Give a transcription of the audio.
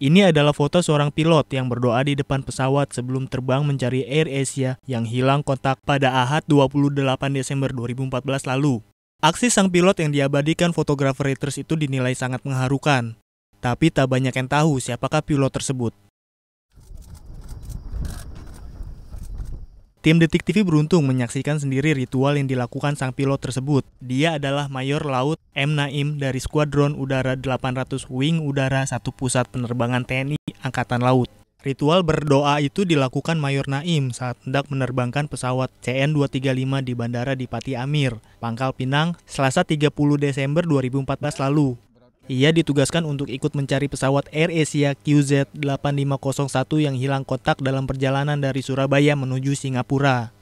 Ini adalah foto seorang pilot yang berdoa di depan pesawat sebelum terbang mencari Air Asia yang hilang kontak pada Ahad 28 Desember 2014 lalu. Aksi sang pilot yang diabadikan fotografer Reuters itu dinilai sangat mengharukan. Tapi tak banyak yang tahu siapakah pilot tersebut. Tim Detik TV beruntung menyaksikan sendiri ritual yang dilakukan sang pilot tersebut. Dia adalah Mayor Laut M. Naim dari Skuadron Udara 800 Wing Udara Satu Pusat Penerbangan TNI Angkatan Laut. Ritual berdoa itu dilakukan Mayor Naim saat hendak menerbangkan pesawat CN-235 di Bandara Dipati Amir, Pangkal Pinang, Selasa 30 Desember 2014 lalu. Ia ditugaskan untuk ikut mencari pesawat Air Asia QZ 8501 yang hilang kotak dalam perjalanan dari Surabaya menuju Singapura.